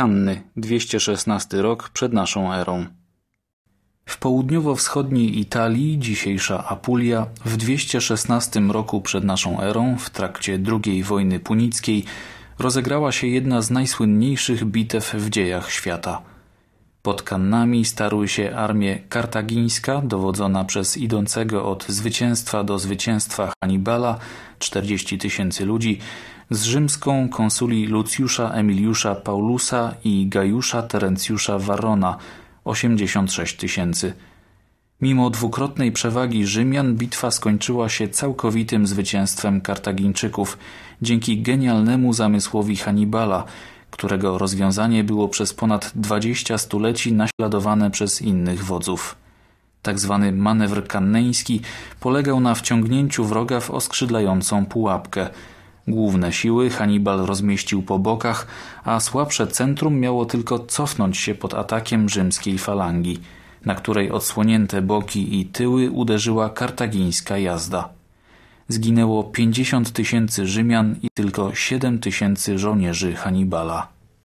Kanny, 216 rok przed naszą erą. W południowo-wschodniej Italii, dzisiejsza Apulia, w 216 roku przed naszą erą, w trakcie II wojny punickiej, rozegrała się jedna z najsłynniejszych bitew w dziejach świata – pod Kannami starły się armię kartagińska, dowodzona przez idącego od zwycięstwa do zwycięstwa Hannibala, 40 tysięcy ludzi, z rzymską konsuli Lucjusza Emiliusza Paulusa i Gajusza Terencjusza Varona, 86 tysięcy. Mimo dwukrotnej przewagi Rzymian bitwa skończyła się całkowitym zwycięstwem Kartagińczyków dzięki genialnemu zamysłowi Hannibala, którego rozwiązanie było przez ponad 20 stuleci naśladowane przez innych wodzów. Tak zwany manewr kanneński polegał na wciągnięciu wroga w oskrzydlającą pułapkę. Główne siły Hannibal rozmieścił po bokach, a słabsze centrum miało tylko cofnąć się pod atakiem rzymskiej falangi, na której odsłonięte boki i tyły uderzyła kartagińska jazda zginęło 50 tysięcy Rzymian i tylko 7 tysięcy żołnierzy Hannibala.